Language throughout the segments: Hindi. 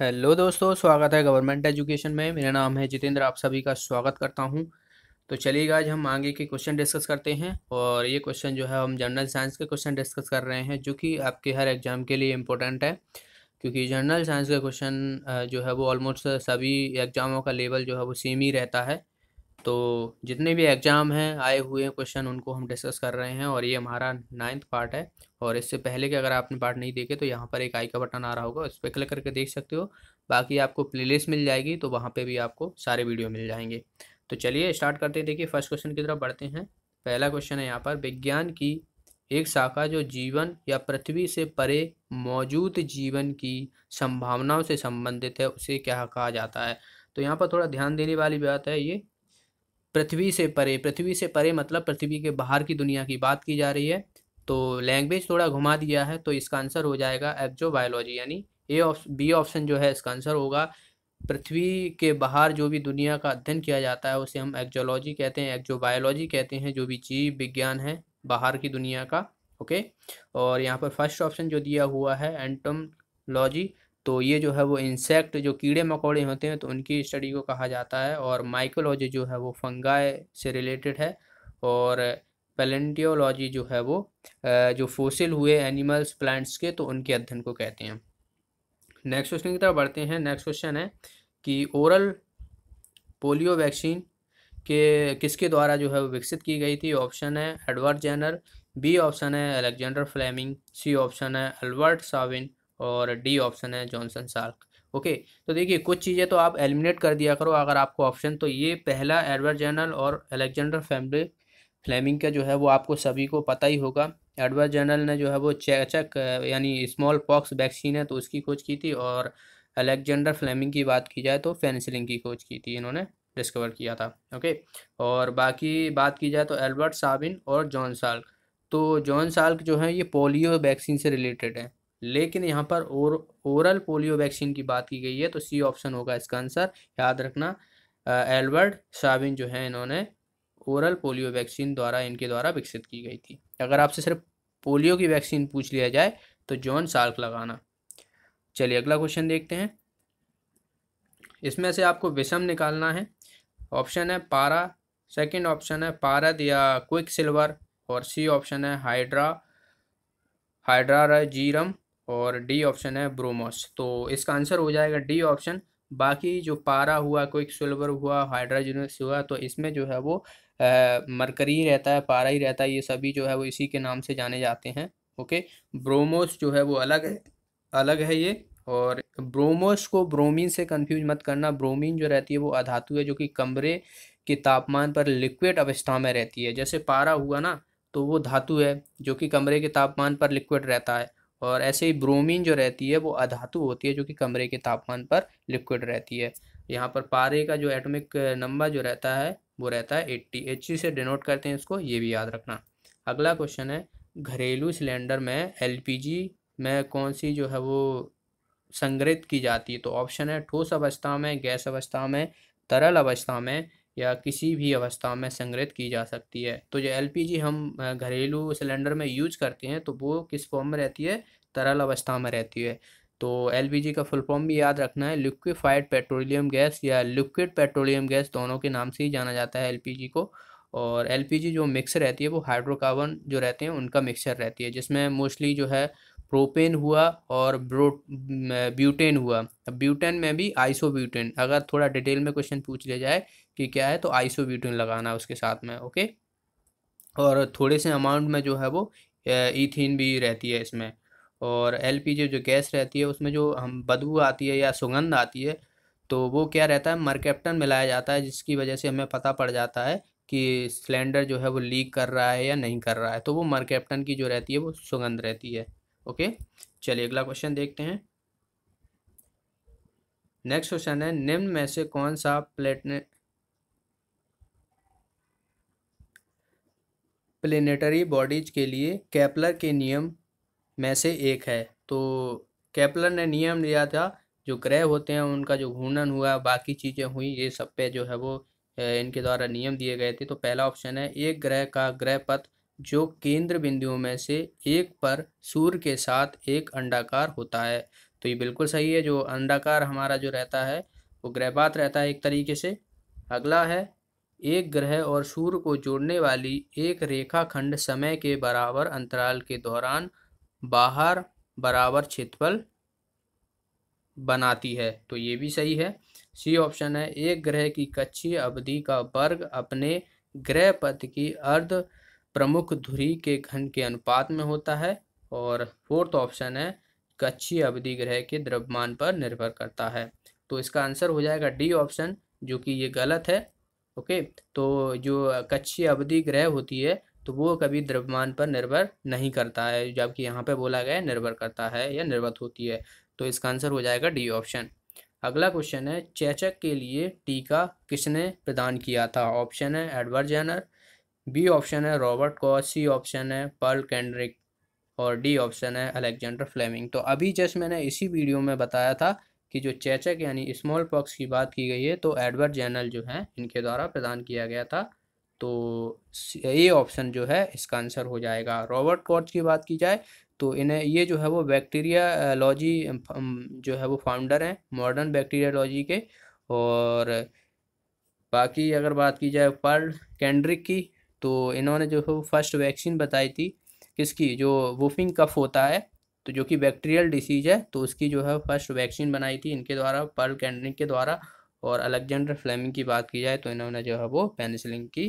हेलो दोस्तों स्वागत है गवर्नमेंट एजुकेशन में मेरा नाम है जितेंद्र आप सभी का स्वागत करता हूं तो चलिए आज हम आगे के क्वेश्चन डिस्कस करते हैं और ये क्वेश्चन जो है हम जनरल साइंस के क्वेश्चन डिस्कस कर रहे हैं जो कि आपके हर एग्ज़ाम के लिए इम्पोर्टेंट है क्योंकि जनरल साइंस का क्वेश्चन जो है वो ऑलमोस्ट सभी एग्ज़ामों का लेवल जो है वो सेम ही रहता है तो जितने भी एग्ज़ाम हैं आए हुए क्वेश्चन उनको हम डिस्कस कर रहे हैं और ये हमारा नाइन्थ पार्ट है और इससे पहले के अगर आपने पार्ट नहीं देखे तो यहाँ पर एक आई का बटन आ रहा होगा उस पर क्लिक करके देख सकते हो बाकी आपको प्लेलिस्ट मिल जाएगी तो वहाँ पे भी आपको सारे वीडियो मिल जाएंगे तो चलिए स्टार्ट करते हैं देखिए फर्स्ट क्वेश्चन की तरफ बढ़ते हैं पहला क्वेश्चन है यहाँ पर विज्ञान की एक शाखा जो जीवन या पृथ्वी से परे मौजूद जीवन की संभावनाओं से संबंधित है उसे क्या कहा जाता है तो यहाँ पर थोड़ा ध्यान देने वाली बात है ये पृथ्वी से परे पृथ्वी से परे मतलब पृथ्वी के बाहर की दुनिया की बात की जा रही है तो लैंग्वेज थोड़ा घुमा दिया है तो इसका आंसर हो जाएगा एक्जो बायोलॉजी यानी ए ऑप्शन बी ऑप्शन जो है इसका आंसर होगा पृथ्वी के बाहर जो भी दुनिया का अध्ययन किया जाता है उसे हम एक्जोलॉजी कहते हैं एक्जो बायोलॉजी कहते हैं जो भी जीव विज्ञान है बाहर की दुनिया का ओके और यहाँ पर फर्स्ट ऑप्शन जो दिया हुआ है एंटमलॉजी तो ये जो है वो इंसेक्ट जो कीड़े मकोड़े होते हैं तो उनकी स्टडी को कहा जाता है और माइकोलॉजी जो है वो फंगाई से रिलेटेड है और पेलेंटियोलॉजी जो है वो जो फोसिल हुए एनिमल्स प्लांट्स के तो उनके अध्ययन को कहते हैं नेक्स्ट क्वेश्चन की तरफ बढ़ते हैं नेक्स्ट क्वेश्चन है कि ओरल पोलियो वैक्सीन के किसके द्वारा जो है वो विकसित की गई थी ऑप्शन है एडवर्ड जैनर बी ऑप्शन है अलेक्जेंडर फ्लेमिंग सी ऑप्शन है अल्बर्ट साविन और डी ऑप्शन है जॉनसन सार्क ओके तो देखिए कुछ चीज़ें तो आप एलिमिनेट कर दिया करो अगर आपको ऑप्शन तो ये पहला एडवर्ड जर्नल और अलेक्जेंडर फैमिली फ्लेमिंग का जो है वो आपको सभी को पता ही होगा एडवर्ड जर्नल ने जो है वो चेचक यानी स्मॉल पॉक्स वैक्सीन है तो उसकी खोज की थी और अलेक्जेंडर फ्लेमिंग की बात की जाए तो पेनिसिलिन की खोज की थी इन्होंने डिस्कवर किया था ओके और बाकी बात की जाए तो एल्बर्ट साबिन और जॉन साल्क तो जॉन साल्क जो है ये पोलियो वैक्सीन से रिलेटेड है लेकिन यहाँ पर और, ओरल पोलियो वैक्सीन की बात की गई है तो सी ऑप्शन होगा इसका आंसर याद रखना एल्बर्ट शाबिन जो है इन्होंने ओरल पोलियो वैक्सीन द्वारा इनके द्वारा विकसित की गई थी अगर आपसे सिर्फ पोलियो की वैक्सीन पूछ लिया जाए तो जॉन साल्क लगाना चलिए अगला क्वेश्चन देखते हैं इसमें से आपको विषम निकालना है ऑप्शन है पारा सेकेंड ऑप्शन है पारद या क्विक सिल्वर और सी ऑप्शन है हाइड्रा जीरम और डी ऑप्शन है ब्रोमोस तो इसका आंसर हो जाएगा डी ऑप्शन बाकी जो पारा हुआ क्विक सिल्वर हुआ हाइड्राजीनस हुआ तो इसमें जो है वो मरकरी रहता है पारा ही रहता है ये सभी जो है वो इसी के नाम से जाने जाते हैं ओके ब्रोमोस जो है वो अलग है अलग है ये और ब्रोमोस को ब्रोमीन से कंफ्यूज मत करना ब्रोमीन जो रहती है वो अधातु है जो कि कमरे के तापमान पर लिक्विड अवस्था में रहती है जैसे पारा हुआ ना तो वो धातु है जो कि कमरे के तापमान पर लिक्विड रहता है और ऐसे ही ब्रोमीन जो रहती है वो अधातु होती है जो कि कमरे के तापमान पर लिक्विड रहती है यहाँ पर पारे का जो एटॉमिक नंबर जो रहता है वो रहता है एट्टी एच से डिनोट करते हैं इसको ये भी याद रखना अगला क्वेश्चन है घरेलू सिलेंडर में एल में कौन सी जो है वो संग्रहित की जाती है तो ऑप्शन है ठोस अवस्था में गैस अवस्था में तरल अवस्था में या किसी भी अवस्था में संग्रहित की जा सकती है तो जो एलपीजी हम घरेलू सिलेंडर में यूज करते हैं तो वो किस फॉर्म में रहती है तरल अवस्था में रहती है तो एलपीजी का फुल फॉर्म भी याद रखना है लिक्विफाइड पेट्रोलियम गैस या लिक्विड पेट्रोलियम गैस दोनों के नाम से ही जाना जाता है एलपीजी को और एलपीजी जो मिक्स रहती है वो हाइड्रोकार्बन जो रहते हैं उनका मिक्सचर रहती है जिसमें मोस्टली जो है प्रोपेन हुआ और ब्रो ब्यूटेन हुआ ब्यूटेन में भी ब्यूटेन अगर थोड़ा डिटेल में क्वेश्चन पूछ लिया जाए कि क्या है तो आइसोब्यूटेन लगाना है उसके साथ में ओके और थोड़े से अमाउंट में जो है वो ईथीन भी रहती है इसमें और एलपीजी जो गैस रहती है उसमें जो हम बदबू आती है या सुगंध आती है तो वो क्या रहता है मरकेप्टन मिलाया जाता है जिसकी वजह से हमें पता पड़ जाता है कि सिलेंडर जो है वो लीक कर रहा है या नहीं कर रहा है तो वो मरकेप्टन की जो रहती है वो सुगंध रहती है ओके चलिए अगला क्वेश्चन देखते हैं नेक्स्ट क्वेश्चन है निम्न में से कौन सा प्लेटने प्लेनेटरी बॉडीज के लिए कैपलर के नियम में से एक है तो कैपलर ने नियम दिया था जो ग्रह होते हैं उनका जो घूर्णन हुआ बाकी चीज़ें हुई ये सब पे जो है वो इनके द्वारा नियम दिए गए थे तो पहला ऑप्शन है एक ग्रह का ग्रह पथ जो केंद्र बिंदुओं में से एक पर सूर्य के साथ एक अंडाकार होता है तो ये बिल्कुल सही है जो अंडाकार हमारा जो रहता है वो ग्रहपात रहता है एक तरीके से अगला है एक ग्रह और सूर्य को जोड़ने वाली एक रेखाखंड समय के बराबर अंतराल के दौरान बाहर बराबर क्षेत्रफल बनाती है तो ये भी सही है सी ऑप्शन है एक ग्रह की कच्ची अवधि का वर्ग अपने ग्रह पथ की अर्ध प्रमुख धुरी के घन के अनुपात में होता है और फोर्थ ऑप्शन है कच्ची अवधि ग्रह के द्रव्यमान पर निर्भर करता है तो इसका आंसर हो जाएगा डी ऑप्शन जो कि ये गलत है ओके तो जो कच्ची अवधि ग्रह होती है तो वो कभी द्रव्यमान पर निर्भर नहीं करता है जबकि यहाँ पे बोला गया निर्भर करता है या निर्भर होती है तो इसका आंसर हो जाएगा डी ऑप्शन अगला क्वेश्चन है चेचक के लिए टीका किसने प्रदान किया था ऑप्शन है एडवर्ड जैनर बी ऑप्शन है रॉबर्ट कॉस सी ऑप्शन है पर्ल कैंड्रिक और डी ऑप्शन है अलेक्जेंडर फ्लेमिंग तो अभी जस्ट मैंने इसी वीडियो में बताया था कि जो चेचक यानी स्मॉल पॉक्स की बात की गई है तो एडवर्ड जैनल जो है इनके द्वारा प्रदान किया गया था तो ये ऑप्शन जो है इसका आंसर हो जाएगा रॉबर्ट कॉर्च की बात की जाए तो इन्हें ये जो है वो बैक्टीरियालॉजी जो है वो फाउंडर हैं मॉडर्न बैक्टीरियालॉजी के और बाकी अगर बात की जाए पर्ल कैंड्रिक की तो इन्होंने जो है वो फर्स्ट वैक्सीन बताई थी किसकी जो वुफिंग कफ होता है तो जो कि बैक्टीरियल डिसीज है तो उसकी जो है फर्स्ट वैक्सीन बनाई थी इनके द्वारा पर्ल कैंडनिक के द्वारा और अलेक्जेंडर फ्लेमिंग की बात की जाए तो इन्होंने जो है वो पेनिसिलिन की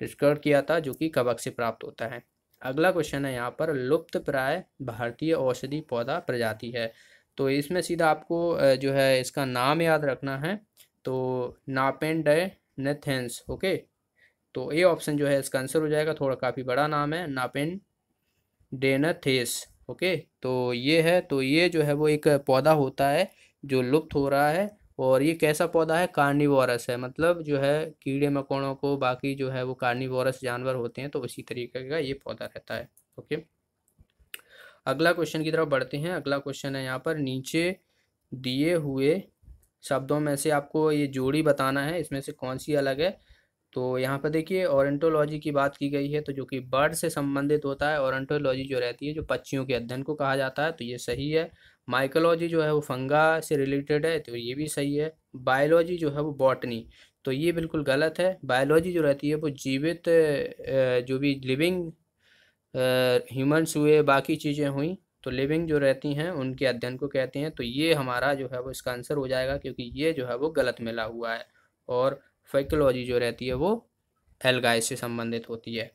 डिस्कवर किया था जो कि कबक से प्राप्त होता है अगला क्वेश्चन है यहाँ पर लुप्त प्राय भारतीय औषधि पौधा प्रजाति है तो इसमें सीधा आपको जो है इसका नाम याद रखना है तो नापेंड नेथेंस ओके तो ए ऑप्शन जो है इसका आंसर हो जाएगा थोड़ा काफ़ी बड़ा नाम है नापेन डेनथेस ओके तो ये है तो ये जो है वो एक पौधा होता है जो लुप्त हो रहा है और ये कैसा पौधा है कार्निवोरस है मतलब जो है कीड़े मकोड़ों को बाकी जो है वो कार्निवोरस जानवर होते हैं तो उसी तरीके का ये पौधा रहता है ओके अगला क्वेश्चन की तरफ बढ़ते हैं अगला क्वेश्चन है यहाँ पर नीचे दिए हुए शब्दों में से आपको ये जोड़ी बताना है इसमें से कौन सी अलग है तो यहाँ पर देखिए औरटोलॉजी की बात की गई है तो जो कि बर्ड से संबंधित होता है औरटोलॉजी जो रहती है जो पक्षियों के अध्ययन को कहा जाता है तो ये सही है माइकोलॉजी जो है वो फंगा से रिलेटेड है तो ये भी सही है बायोलॉजी जो है वो बॉटनी तो ये बिल्कुल गलत है बायोलॉजी जो रहती है वो जीवित जो भी लिविंग ह्यूमन्स हुए बाकी चीज़ें हुई तो लिविंग जो रहती हैं उनके अध्ययन को कहते हैं तो ये हमारा जो है वो इसका आंसर हो जाएगा क्योंकि ये जो है वो गलत मिला हुआ है और फैकोलॉजी जो रहती है वो एल्गाइस से संबंधित होती है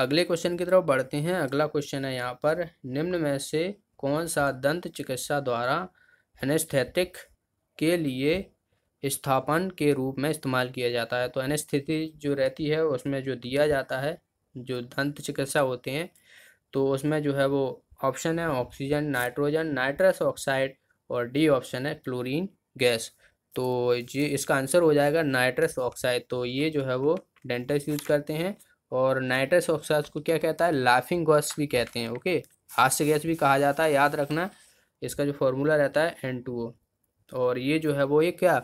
अगले क्वेश्चन की तरफ बढ़ते हैं अगला क्वेश्चन है यहाँ पर निम्न में से कौन सा दंत चिकित्सा द्वारा एनेस्थेटिक के लिए स्थापन के रूप में इस्तेमाल किया जाता है तो एनेस्थेटी जो रहती है उसमें जो दिया जाता है जो दंत चिकित्सा होते हैं तो उसमें जो है वो ऑप्शन है ऑक्सीजन नाइट्रोजन नाइट्रस ऑक्साइड और डी ऑप्शन है क्लोरीन गैस तो ये इसका आंसर हो जाएगा नाइट्रस ऑक्साइड तो ये जो है वो डेंटस यूज करते हैं और नाइट्रस ऑक्साइड को क्या कहता है लाफिंग गैस भी कहते हैं ओके हास्य गैस भी कहा जाता है याद रखना इसका जो फॉर्मूला रहता है एन टू ओ और ये जो है वो ये क्या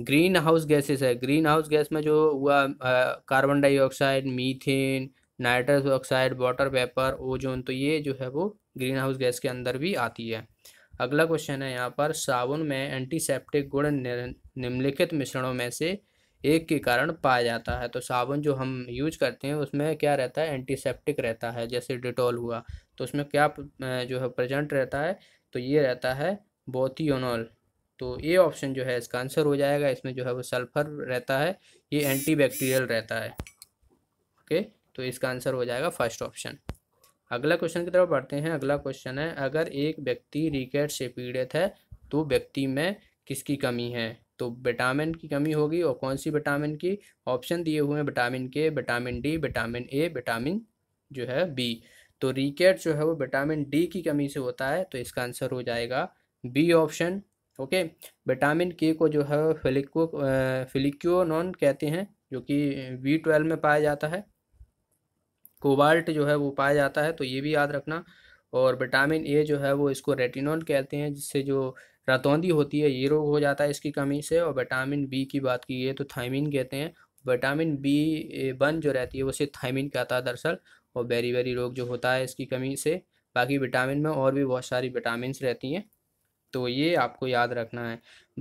ग्रीन हाउस गैसेस है ग्रीन हाउस गैस में जो हुआ carbon dioxide methane nitrous oxide water vapour ozone तो ये जो है वो ग्रीन हाउस गैस के अंदर भी आती है अगला क्वेश्चन है यहाँ पर साबुन में एंटीसेप्टिक गुण निम्नलिखित मिश्रणों में से एक के कारण पाया जाता है तो साबुन जो हम यूज करते हैं उसमें क्या रहता है एंटीसेप्टिक रहता है जैसे डिटॉल हुआ तो उसमें क्या जो है प्रजेंट रहता है तो ये रहता है बोथियोनॉल तो ये ऑप्शन जो है इसका आंसर हो जाएगा इसमें जो है वो सल्फर रहता है ये एंटीबैक्टीरियल रहता है ओके तो इसका आंसर हो जाएगा फर्स्ट ऑप्शन अगला क्वेश्चन की तरफ बढ़ते हैं अगला क्वेश्चन है अगर एक व्यक्ति रिकेट से पीड़ित है तो व्यक्ति में किसकी कमी है तो विटामिन की कमी होगी और कौन सी विटामिन की ऑप्शन दिए हुए हैं vitamin K vitamin D vitamin A vitamin जो है बी तो रिकेट जो है वो विटामिन डी की कमी से होता है तो इसका आंसर हो जाएगा बी ऑप्शन ओके विटामिन के को जो है फिलिको फिलिक्योनॉन कहते हैं जो कि वी ट्वेल्व में पाया जाता है कोबाल्ट जो है वो पाया जाता है तो ये भी याद रखना और विटामिन ए जो है वो इसको रेटिनॉल कहते हैं जिससे जो रतौंदी होती है ये रोग हो जाता है इसकी कमी से और विटामिन बी की बात की ये तो थाइमिन कहते हैं विटामिन बी वन जो रहती है उसे थाइमिन कहता है दरअसल और बेरी बेरी रोग जो होता है इसकी कमी से बाकी विटामिन में और भी बहुत सारी विटामिन रहती हैं तो ये आपको याद रखना है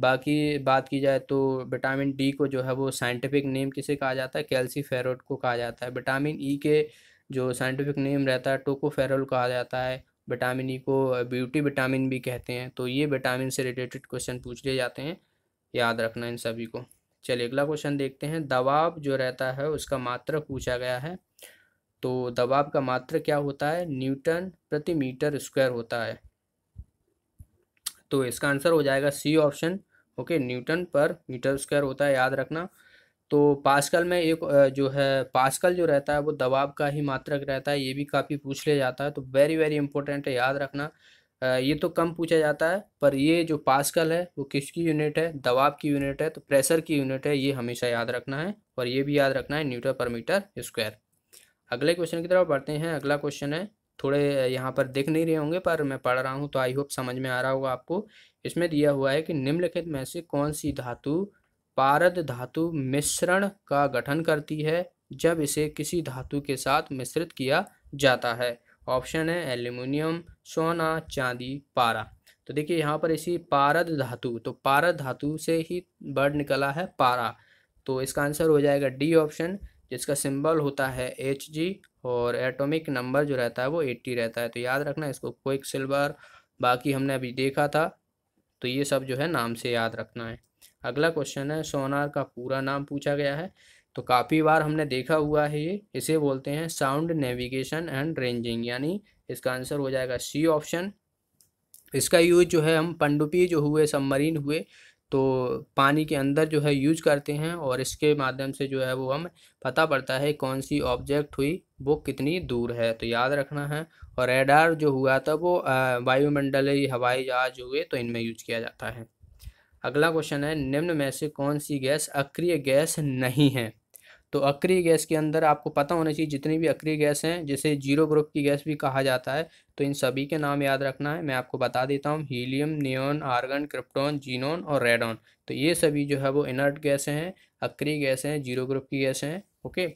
बाकी बात की जाए तो विटामिन डी को जो है वो साइंटिफिक नेम किसे कहा जाता है कैल्सी फेरोट को कहा जाता है विटामिन ई e के जो साइंटिफिक नेम रहता है टोकोफेरल कहा जाता है विटामिन ई e को ब्यूटी विटामिन भी कहते हैं तो ये विटामिन से रिलेटेड क्वेश्चन पूछ लिए जाते हैं याद रखना इन सभी को चलिए अगला क्वेश्चन देखते हैं दबाव जो रहता है उसका मात्र पूछा गया है तो दबाव का मात्र क्या होता है न्यूटन प्रति मीटर स्क्वायर होता है तो इसका आंसर हो जाएगा C option okay newton per metre square होता है याद रखना तो पास्कल में एक जो है पास्कल जो रहता है वो दबाव का ही मात्रक रहता है ये भी काफ़ी पूछ लिया जाता है तो वेरी वेरी इंपॉर्टेंट है याद रखना ये तो कम पूछा जाता है पर ये जो पास्कल है वो किसकी यूनिट है दबाव की यूनिट है तो प्रेशर की यूनिट है ये हमेशा याद रखना है और ये भी याद रखना है न्यूटन पर मीटर स्क्वायर अगले क्वेश्चन की तरफ बढ़ते हैं अगला क्वेश्चन है थोड़े यहाँ पर दिख नहीं रहे होंगे पर मैं पढ़ रहा हूँ तो आई होप समझ में आ रहा होगा आपको इसमें दिया हुआ है कि निम्नलिखित में से कौन सी धातु पारद धातु मिश्रण का गठन करती है जब इसे किसी धातु के साथ मिश्रित किया जाता है ऑप्शन है एल्यूमिनियम सोना चांदी पारा तो देखिए यहाँ पर इसी पारद धातु तो पारद धातु से ही वर्ड निकला है पारा तो इसका आंसर हो जाएगा डी ऑप्शन जिसका सिंबल होता है एच जी और एटॉमिक नंबर जो रहता है वो एट्टी रहता है तो याद रखना इसको क्विक सिल्वर बाकी हमने अभी देखा था तो ये सब जो है नाम से याद रखना है अगला क्वेश्चन है सोनार का पूरा नाम पूछा गया है तो काफ़ी बार हमने देखा हुआ है ये इसे बोलते हैं साउंड नेविगेशन एंड रेंजिंग यानी इसका आंसर हो जाएगा सी ऑप्शन इसका यूज जो है हम पंडुपी जो हुए सबमरीन हुए तो पानी के अंदर जो है यूज करते हैं और इसके माध्यम से जो है वो हम पता पड़ता है कौन सी ऑब्जेक्ट हुई वो कितनी दूर है तो याद रखना है और रेडार जो हुआ था वो वायुमंडलीय हवाई जहाज हुए तो इनमें यूज किया जाता है अगला क्वेश्चन है निम्न में से कौन सी गैस अक्रिय गैस नहीं है तो अक्रिय गैस के अंदर आपको पता होना चाहिए जितनी भी अक्रिय गैस हैं जिसे जीरो ग्रुप की गैस भी कहा जाता है तो इन सभी के नाम याद रखना है मैं आपको बता देता हूँ helium neon argon krypton xenon और रेडोन तो ये सभी जो है वो इनर्ट गैस हैं अक्रिय गैस हैं जीरो ग्रुप की गैस हैं ओके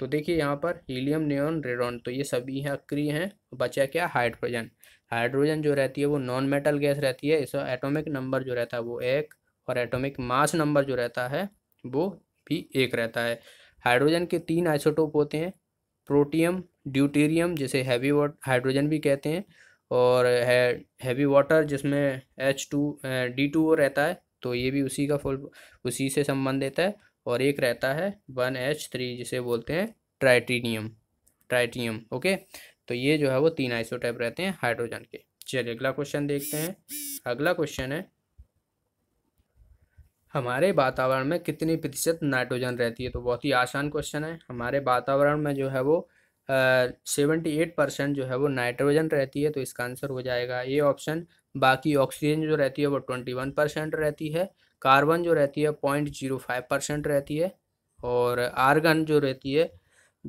तो देखिए यहाँ पर हीलियम नियोन रेडोन तो ये सभी हैं अक्रिय हैं बचा क्या हाइड्रोजन हाइड्रोजन जो रहती है वो नॉन मेटल गैस रहती है इसका एटॉमिक नंबर जो रहता है वो एक और एटॉमिक मास नंबर जो रहता है वो भी एक रहता है हाइड्रोजन के तीन आइसोटोप होते हैं प्रोटियम ड्यूटेरियम जिसे हैवी हाइड्रोजन भी कहते हैं और हैवी वाटर जिसमें H two D two O रहता है तो ये भी उसी का फुल उसी से संबंधित है और एक रहता है वन एच थ्री जिसे बोलते हैं ट्राइटीनियम ट्राइटियम ओके तो ये जो है वो तीन आइसोटाइप रहते हैं हाइड्रोजन के चलिए अगला क्वेश्चन देखते हैं अगला क्वेश्चन है हमारे वातावरण में कितनी प्रतिशत नाइट्रोजन रहती है तो बहुत ही आसान क्वेश्चन है हमारे वातावरण में जो है वो सेवेंटी एट परसेंट जो है वो नाइट्रोजन रहती है तो इसका आंसर हो जाएगा ये ऑप्शन बाकी ऑक्सीजन जो रहती है वो ट्वेंटी वन परसेंट रहती है कार्बन जो रहती है पॉइंट जीरो फाइव परसेंट रहती है और आर्गन जो रहती है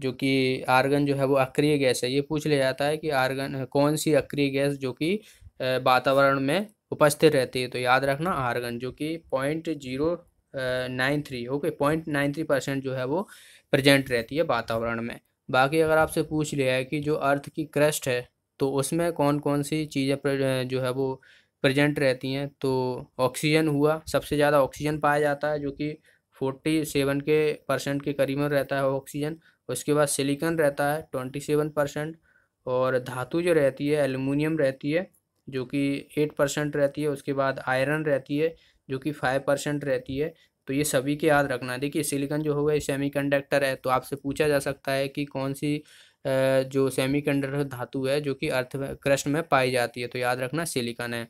जो कि आर्गन जो है वो अक्रिय गैस है ये पूछ लिया जाता है कि आर्गन कौन सी अक्रिय गैस जो कि वातावरण में उपस्थित रहती है तो याद रखना आर्गन जो कि point zero nine three okay point nine three percent जो है वो प्रेजेंट रहती है वातावरण में बाकी अगर आपसे पूछ लिया है कि जो अर्थ की क्रस्ट है तो उसमें कौन कौन सी चीज़ें जो है वो प्रेजेंट रहती हैं तो ऑक्सीजन हुआ सबसे ज़्यादा ऑक्सीजन पाया जाता है जो कि फोर्टी सेवन के परसेंट के करीब रहता है ऑक्सीजन उसके बाद सिलिकन रहता है ट्वेंटी सेवन परसेंट और धातु जो रहती है एलुमिनियम रहती है जो कि एट परसेंट रहती है उसके बाद आयरन रहती है जो कि फाइव परसेंट रहती है तो ये सभी के याद रखना है देखिए सिलिकॉन जो होगा ये कंडक्टर है तो आपसे पूछा जा सकता है कि कौन सी जो सेमीकंडक्टर धातु है जो कि अर्थ क्रस्ट में पाई जाती है तो याद रखना सिलिकॉन है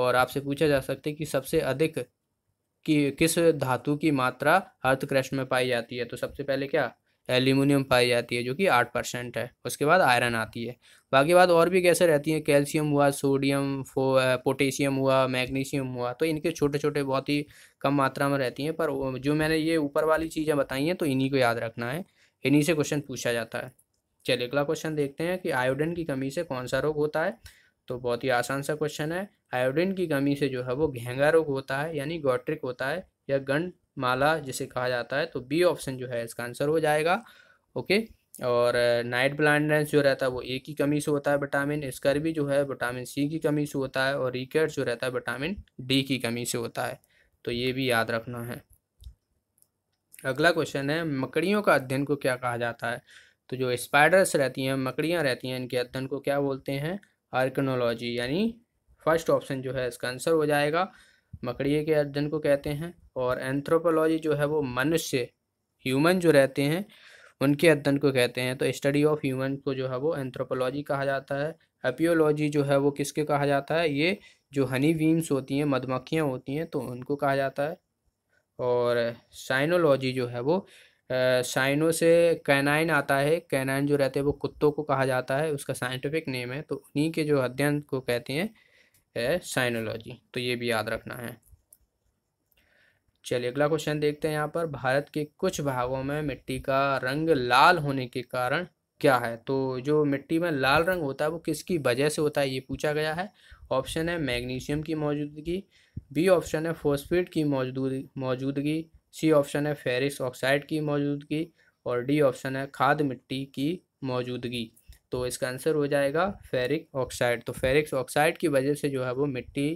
और आपसे पूछा जा सकता है कि सबसे अधिक कि किस धातु की मात्रा अर्थ क्रस्ट में पाई जाती है तो सबसे पहले क्या एल्यूमिनियम पाई जाती है जो कि आठ परसेंट है उसके बाद आयरन आती है बाकी बात और भी कैसे रहती हैं कैल्शियम हुआ सोडियम फो पोटेशियम हुआ मैग्नीशियम हुआ तो इनके छोटे छोटे बहुत ही कम मात्रा में रहती हैं पर जो मैंने ये ऊपर वाली चीज़ें बताई हैं तो इन्हीं को याद रखना है इन्हीं से क्वेश्चन पूछा जाता है चलिए अगला क्वेश्चन देखते हैं कि आयोडीन की कमी से कौन सा रोग होता है तो बहुत ही आसान सा क्वेश्चन है आयोडीन की कमी से जो है वो घेंगा रोग होता है यानी गॉट्रिक होता है या गंड माला जिसे कहा जाता है तो बी ऑप्शन जो है इसका आंसर हो जाएगा ओके और नाइट ब्लाइंडनेस जो रहता है वो ए की कमी से होता है विटामिन स्कर्वी जो है विटामिन सी की कमी से होता है और रिकेट जो रहता है विटामिन डी की कमी से होता है तो ये भी याद रखना है अगला क्वेश्चन है मकड़ियों का अध्ययन को क्या कहा जाता है तो जो स्पाइडर्स रहती हैं मकड़ियाँ रहती हैं इनके अध्ययन को क्या बोलते हैं आर्कनोलॉजी यानी फर्स्ट ऑप्शन जो है इसका आंसर हो जाएगा मकड़िए के अध्ययन को कहते हैं और एंथ्रोपोलॉजी जो है वो मनुष्य ह्यूमन जो रहते हैं उनके अध्ययन को कहते हैं तो स्टडी ऑफ ह्यूमन को जो है वो एंथ्रोपोलॉजी कहा जाता है एपियोलॉजी जो है वो किसके कहा जाता है ये जो हनी वीम्स होती हैं मधुमक्खियाँ होती हैं तो उनको कहा जाता है और साइनोलॉजी जो है वो साइनो से कैनाइन आता है कैनाइन जो रहते हैं वो कुत्तों को कहा जाता है उसका साइंटिफिक नेम है तो उन्हीं के जो अध्ययन को कहते हैं है साइनोलॉजी तो ये भी याद रखना है चलिए अगला क्वेश्चन देखते हैं यहाँ पर भारत के कुछ भागों में मिट्टी का रंग लाल होने के कारण क्या है तो जो मिट्टी में लाल रंग होता है वो किसकी वजह से होता है ये पूछा गया है ऑप्शन है मैग्नीशियम की मौजूदगी बी ऑप्शन है फोस्फेट की मौजूद मौजूदगी सी ऑप्शन है फेरिस ऑक्साइड की मौजूदगी और डी ऑप्शन है खाद मिट्टी की मौजूदगी तो इसका आंसर हो जाएगा फेरिक ऑक्साइड तो फेरिक्स ऑक्साइड की वजह से जो है वो मिट्टी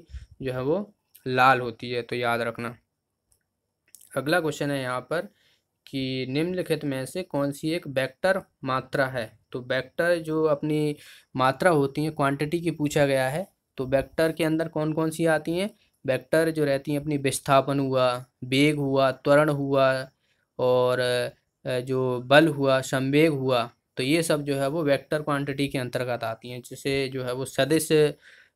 जो है वो लाल होती है तो याद रखना अगला क्वेश्चन है यहाँ पर कि निम्नलिखित में से कौन सी एक बैक्टर मात्रा है तो बैक्टर जो अपनी मात्रा होती है क्वांटिटी की पूछा गया है तो बैक्टर के अंदर कौन कौन सी आती हैं बैक्टर जो रहती हैं अपनी विस्थापन हुआ वेग हुआ त्वरण हुआ और जो बल हुआ संवेग हुआ तो ये सब जो है वो वेक्टर क्वांटिटी के अंतर्गत आती हैं जिसे जो है वो सदिश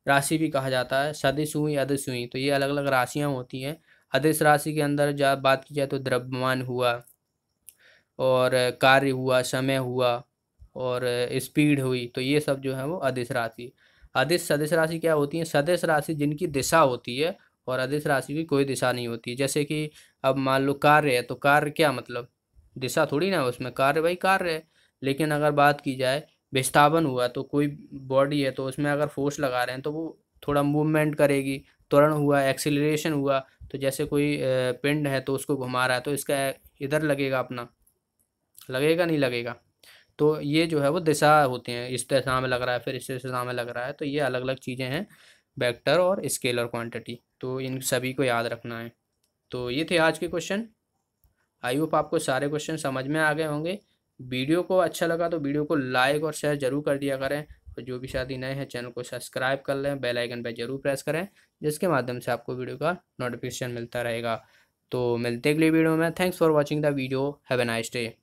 राशि भी कहा जाता है सदिश हुई अदिश हुई तो ये अलग अलग राशियाँ होती हैं अदिश राशि के अंदर जब बात की जाए तो द्रव्यमान हुआ और कार्य हुआ समय हुआ और स्पीड हुई तो ये सब जो है वो अदिश राशि अदिश सदिश राशि क्या होती है सदिश राशि जिनकी दिशा होती है और अदिश राशि की कोई दिशा नहीं होती जैसे कि अब मान लो कार्य है तो कार्य क्या मतलब दिशा थोड़ी ना उसमें कार्य भाई कार्य है लेकिन अगर बात की जाए विस्थापन हुआ तो कोई बॉडी है तो उसमें अगर फोर्स लगा रहे हैं तो वो थोड़ा मूवमेंट करेगी त्वरण हुआ एक्सीलरेशन हुआ तो जैसे कोई पिंड है तो उसको घुमा रहा है तो इसका इधर लगेगा अपना लगेगा नहीं लगेगा तो ये जो है वो दिशा होते हैं इस दिशा में लग रहा है फिर इस दिशा में लग रहा है तो ये अलग अलग चीज़ें हैं वेक्टर और स्केलर क्वांटिटी तो इन सभी को याद रखना है तो ये थे आज के क्वेश्चन आई होप आपको सारे क्वेश्चन समझ में आ गए होंगे वीडियो को अच्छा लगा तो वीडियो को लाइक और शेयर जरूर कर दिया करें और जो भी शादी नए हैं चैनल को सब्सक्राइब कर लें बेल आइकन पर जरूर प्रेस करें जिसके माध्यम से आपको वीडियो का नोटिफिकेशन मिलता रहेगा तो मिलते अगले वीडियो में thanks for watching the video have a nice day